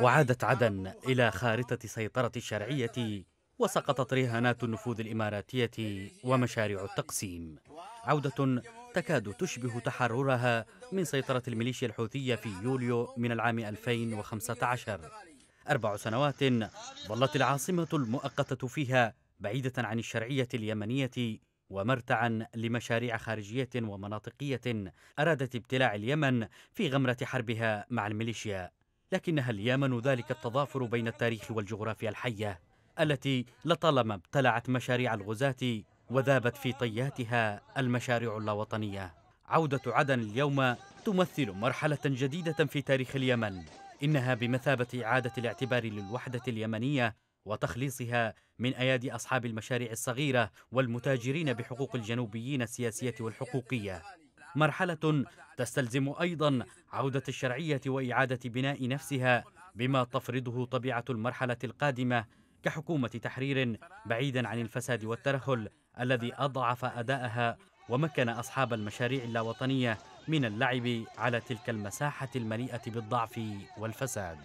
وعادت عدن إلى خارطة سيطرة الشرعية وسقطت رهانات النفوذ الإماراتية ومشاريع التقسيم عودة تكاد تشبه تحررها من سيطرة الميليشيا الحوثية في يوليو من العام 2015 أربع سنوات ظلت العاصمة المؤقتة فيها بعيدة عن الشرعية اليمنية ومرتعا لمشاريع خارجية ومناطقية أرادت ابتلاع اليمن في غمرة حربها مع الميليشيا لكنها اليمن ذلك التضافر بين التاريخ والجغرافيا الحية التي لطالما ابتلعت مشاريع الغزاة وذابت في طياتها المشاريع اللاوطنية عودة عدن اليوم تمثل مرحلة جديدة في تاريخ اليمن إنها بمثابة إعادة الاعتبار للوحدة اليمنية وتخليصها من أيادي أصحاب المشاريع الصغيرة والمتاجرين بحقوق الجنوبيين السياسية والحقوقية مرحلة تستلزم أيضا عودة الشرعية وإعادة بناء نفسها بما تفرضه طبيعة المرحلة القادمة كحكومة تحرير بعيدا عن الفساد والترهل الذي أضعف أداءها ومكن أصحاب المشاريع اللاوطنية من اللعب على تلك المساحة المليئة بالضعف والفساد